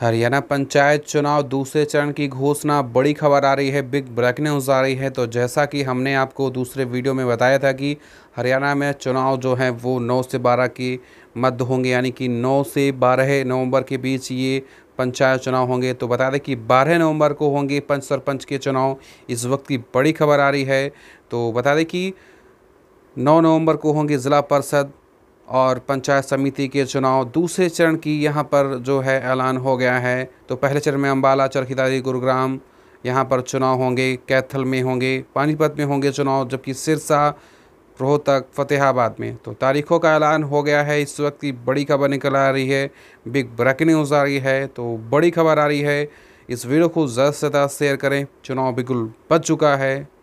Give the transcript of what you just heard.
हरियाणा पंचायत चुनाव दूसरे चरण की घोषणा बड़ी खबर आ रही है बिग ब्रेक न्यूज़ आ रही है तो जैसा कि हमने आपको दूसरे वीडियो में बताया था कि हरियाणा में चुनाव जो है वो 9 से 12 के मध्य होंगे यानी कि 9 से 12 नवंबर के बीच ये पंचायत चुनाव होंगे तो बता दें कि 12 नवंबर को होंगे पंच सरपंच के चुनाव इस वक्त की बड़ी खबर आ रही है तो बता दें कि नौ नवम्बर को होंगे ज़िला परिषद और पंचायत समिति के चुनाव दूसरे चरण की यहाँ पर जो है ऐलान हो गया है तो पहले चरण में अम्बाला चरखीदारी गुरुग्राम यहाँ पर चुनाव होंगे कैथल में होंगे पानीपत में होंगे चुनाव जबकि सिरसा रोहतक फतेहाबाद में तो तारीखों का ऐलान हो गया है इस वक्त की बड़ी खबर निकल आ रही है बिग ब्रेकिंग न्यूज़ आ रही है तो बड़ी खबर आ रही है इस वीडियो को ज़्यादा से ज़्यादा शेयर करें चुनाव बिल्कुल बच चुका है